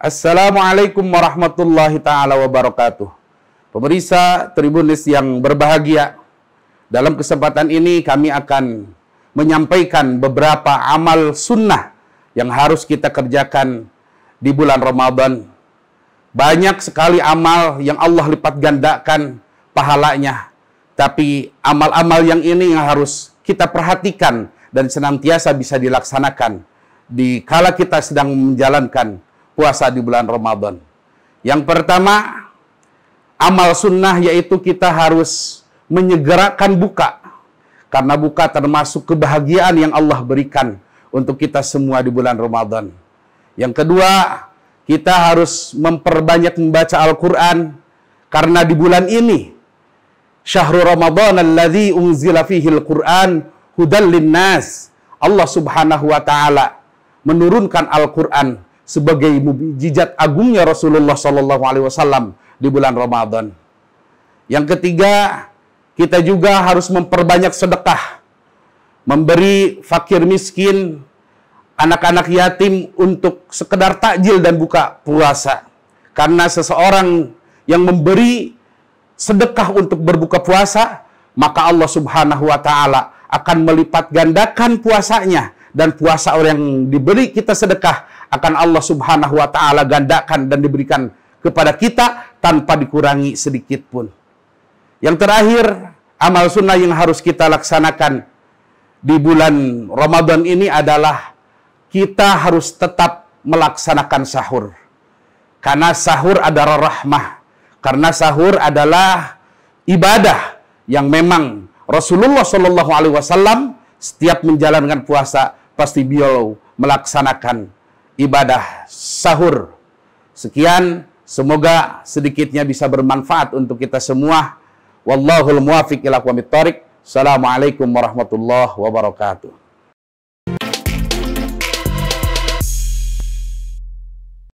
Assalamualaikum warahmatullahi taala wabarakatuh. Pemirsa Tribunis yang berbahagia, dalam kesempatan ini kami akan menyampaikan beberapa amal sunnah yang harus kita kerjakan di bulan Ramadan. Banyak sekali amal yang Allah lipat gandakan pahalanya. Tapi amal-amal yang ini yang harus kita perhatikan dan senantiasa bisa dilaksanakan di kala kita sedang menjalankan puasa di bulan Ramadan. Yang pertama, amal sunnah yaitu kita harus menyegerakan buka. Karena buka termasuk kebahagiaan yang Allah berikan untuk kita semua di bulan Ramadan. Yang kedua, kita harus memperbanyak membaca Al-Quran. Karena di bulan ini, Syahrul Ramadan alladhi unzila al Quran hudal nas Allah subhanahu wa ta'ala menurunkan Al-Quran sebagai mujizat agungnya Rasulullah Shallallahu Alaihi Wasallam di bulan Ramadan. Yang ketiga, kita juga harus memperbanyak sedekah, memberi fakir miskin, anak-anak yatim untuk sekedar takjil dan buka puasa. Karena seseorang yang memberi sedekah untuk berbuka puasa, maka Allah Subhanahu wa taala akan melipat gandakan puasanya dan puasa orang yang diberi kita sedekah akan Allah Subhanahu wa taala gandakan dan diberikan kepada kita tanpa dikurangi sedikit pun. Yang terakhir, amal sunnah yang harus kita laksanakan di bulan Ramadan ini adalah kita harus tetap melaksanakan sahur. Karena sahur adalah rahmah. Karena sahur adalah ibadah yang memang Rasulullah Shallallahu Alaihi Wasallam setiap menjalankan puasa pasti beliau melaksanakan ibadah sahur. Sekian, semoga sedikitnya bisa bermanfaat untuk kita semua. Wallahul muwafiq ila Assalamualaikum warahmatullahi wabarakatuh.